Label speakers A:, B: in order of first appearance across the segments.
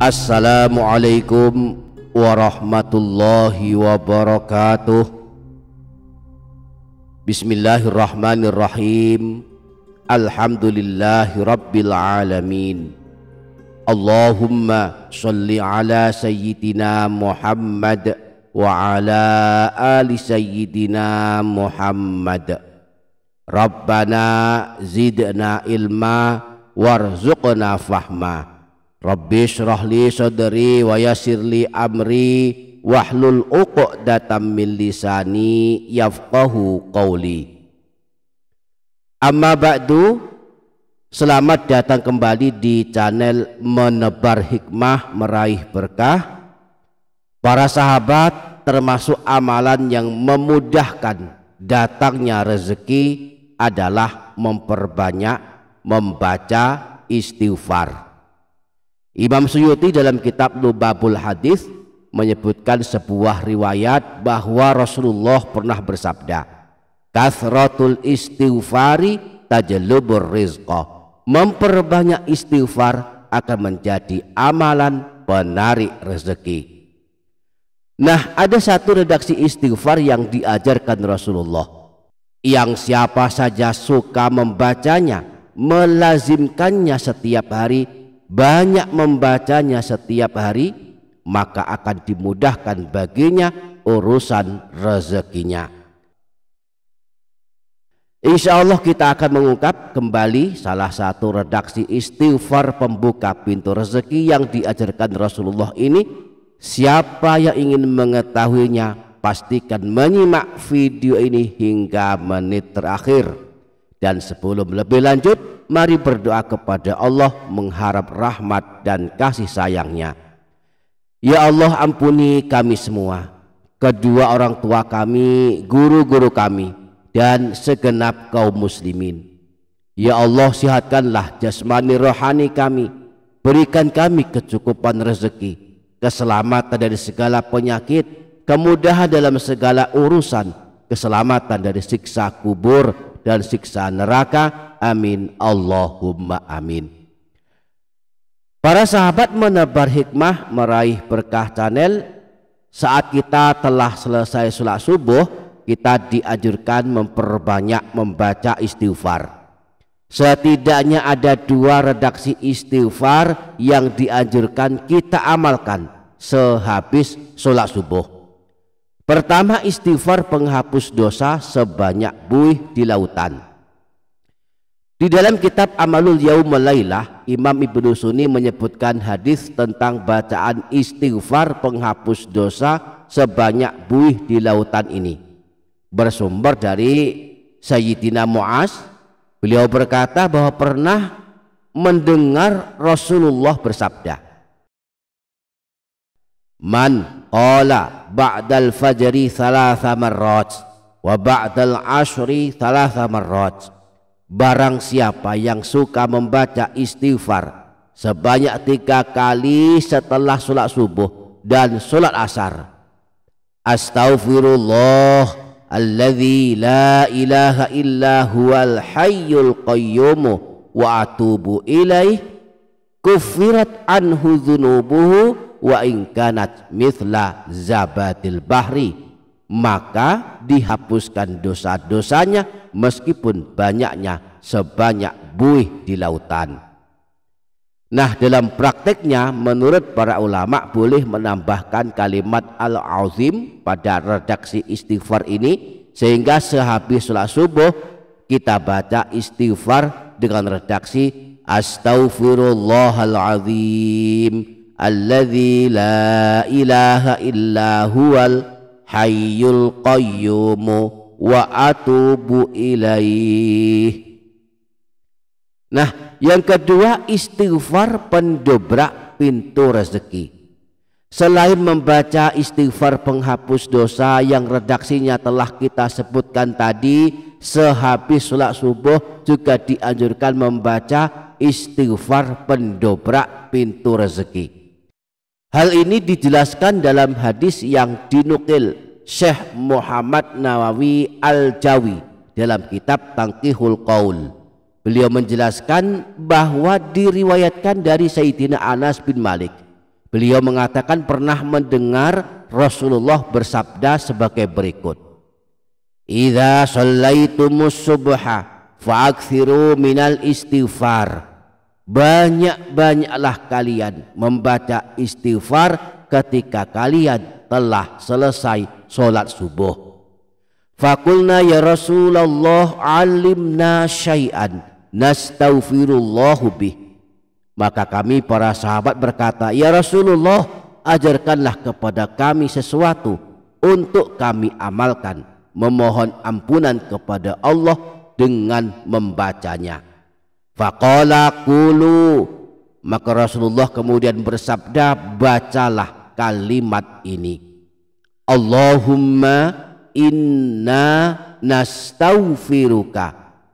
A: Assalamualaikum warahmatullahi wabarakatuh Bismillahirrahmanirrahim Alhamdulillahi rabbil alamin Allahumma salli ala sayyidina Muhammad wa ala ali sayyidina Muhammad Rabbana zidna ilma warzuqna fahma Rabbi syrahli sadri wa yasirli amri wahlul uqdatam min lisani yafqahu qawli Amma ba'du Selamat datang kembali di channel menebar hikmah meraih berkah Para sahabat termasuk amalan yang memudahkan datangnya rezeki adalah memperbanyak membaca istighfar Imam Suyuti dalam kitab Lubabul Hadis menyebutkan sebuah riwayat bahwa Rasulullah pernah bersabda, "Kasratul istighfari tajelubur rizqah." Memperbanyak istighfar akan menjadi amalan penarik rezeki. Nah, ada satu redaksi istighfar yang diajarkan Rasulullah yang siapa saja suka membacanya, melazimkannya setiap hari banyak membacanya setiap hari maka akan dimudahkan baginya urusan rezekinya Insya Allah kita akan mengungkap kembali salah satu redaksi istighfar pembuka pintu rezeki yang diajarkan Rasulullah ini siapa yang ingin mengetahuinya pastikan menyimak video ini hingga menit terakhir dan sebelum lebih lanjut, mari berdoa kepada Allah mengharap rahmat dan kasih sayangnya. Ya Allah ampuni kami semua, kedua orang tua kami, guru-guru kami, dan segenap kaum muslimin. Ya Allah sihatkanlah jasmani rohani kami, berikan kami kecukupan rezeki, keselamatan dari segala penyakit, kemudahan dalam segala urusan, keselamatan dari siksa kubur, dan siksa neraka. Amin. Allahumma amin. Para sahabat menebar hikmah meraih berkah channel saat kita telah selesai sholat subuh kita diajurkan memperbanyak membaca istighfar setidaknya ada dua redaksi istighfar yang dianjurkan kita amalkan sehabis sholat subuh Pertama istighfar penghapus dosa sebanyak buih di lautan. Di dalam kitab Amalul Yaum Lailah, Imam Ibnu Sunni menyebutkan hadis tentang bacaan istighfar penghapus dosa sebanyak buih di lautan ini. Bersumber dari Sayyidina Muaz, beliau berkata bahwa pernah mendengar Rasulullah bersabda, man qala ba'dal fajri thalatha marrat wa ba'dal ashri thalatha marrat barang siapa yang suka membaca istighfar sebanyak tiga kali setelah sholat subuh dan sholat asar astaghfirullah alladzi la ilaha illa huwal hayyul qayyum wa atubu ilaih kufirat anhu dhunubuhu wa ingkanat mithla zabatil bahri maka dihapuskan dosa-dosanya meskipun banyaknya sebanyak buih di lautan. Nah dalam prakteknya menurut para ulama boleh menambahkan kalimat al-azim pada redaksi istighfar ini sehingga sehabis sholat subuh kita baca istighfar dengan redaksi astaghfirullahalazim alladzi la ilaha illa huwal hayyul qayyum wa atubu ilaih Nah, yang kedua istighfar pendobrak pintu rezeki. Selain membaca istighfar penghapus dosa yang redaksinya telah kita sebutkan tadi, sehabis sholat subuh juga dianjurkan membaca istighfar pendobrak pintu rezeki. Hal ini dijelaskan dalam hadis yang dinukil Syekh Muhammad Nawawi Al-Jawi dalam kitab Tangkihul Qaul. Beliau menjelaskan bahwa diriwayatkan dari Sayyidina Anas bin Malik. Beliau mengatakan pernah mendengar Rasulullah bersabda sebagai berikut. Idza shallaitumus subha fa'akthiru minal istighfar banyak-banyaklah kalian membaca istighfar ketika kalian telah selesai sholat subuh. Fakulna ya Rasulullah alimna syai'an nastaghfirullahu bih. Maka kami para sahabat berkata, Ya Rasulullah, ajarkanlah kepada kami sesuatu untuk kami amalkan, memohon ampunan kepada Allah dengan membacanya. Faqala kulu maka Rasulullah kemudian bersabda bacalah kalimat ini Allahumma inna nastaghfiruka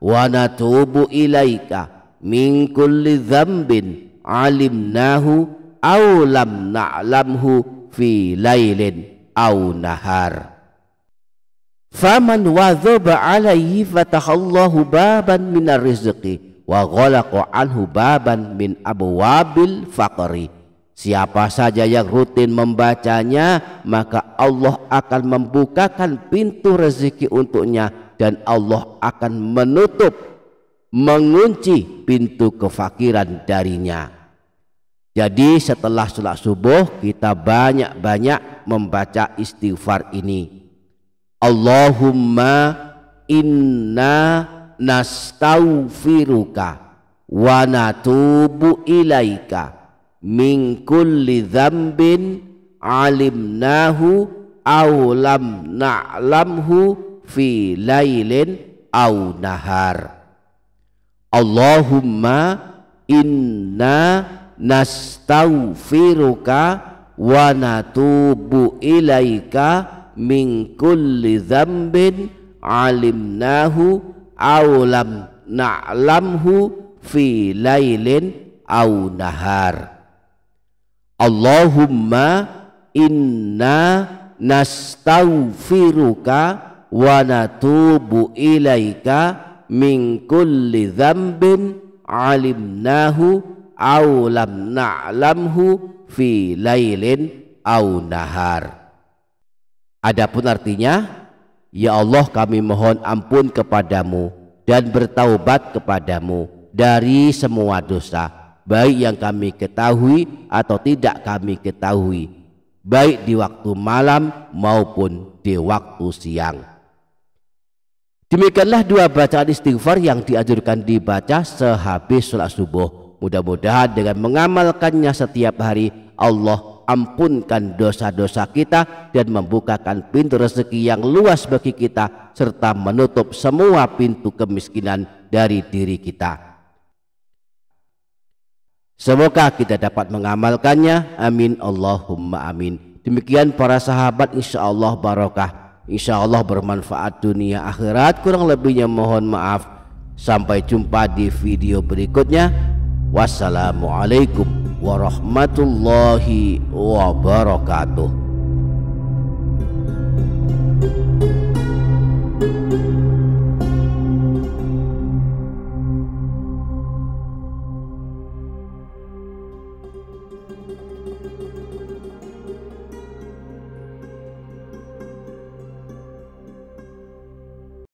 A: wa natubu ilaika min kulli dzambin alimnahu aw lam na'lamhu fi lailin aw nahar faman wadhaba alaihi fatahallahu baban minar rizqi wa ghalaqa anhu baban min abwabil faqri Siapa saja yang rutin membacanya maka Allah akan membukakan pintu rezeki untuknya dan Allah akan menutup mengunci pintu kefakiran darinya. Jadi setelah sholat subuh kita banyak-banyak membaca istighfar ini. Allahumma inna nastaghfiruka wa natubu ilaika min kulli dzambin alimnahu aw lam na'lamhu fi lailin aw nahar Allahumma inna nastaghfiruka wa natubu ilaika min kulli dzambin alimnahu aulam na'lamhu fi lailin au nahar Allahumma inna nastaghfiruka wa natubu ilaika min kulli dzambin alimnahu aw lam na'lamhu fi lailin au nahar Adapun artinya Ya Allah kami mohon ampun kepadamu dan bertaubat kepadamu dari semua dosa baik yang kami ketahui atau tidak kami ketahui baik di waktu malam maupun di waktu siang. Demikianlah dua bacaan istighfar yang dianjurkan dibaca sehabis sholat subuh. Mudah-mudahan dengan mengamalkannya setiap hari Allah ampunkan dosa-dosa kita dan membukakan pintu rezeki yang luas bagi kita serta menutup semua pintu kemiskinan dari diri kita. Semoga kita dapat mengamalkannya. Amin. Allahumma amin. Demikian para sahabat insya Allah barokah. Insya Allah bermanfaat dunia akhirat. Kurang lebihnya mohon maaf. Sampai jumpa di video berikutnya. Wassalamualaikum warahmatullahi wabarakatuh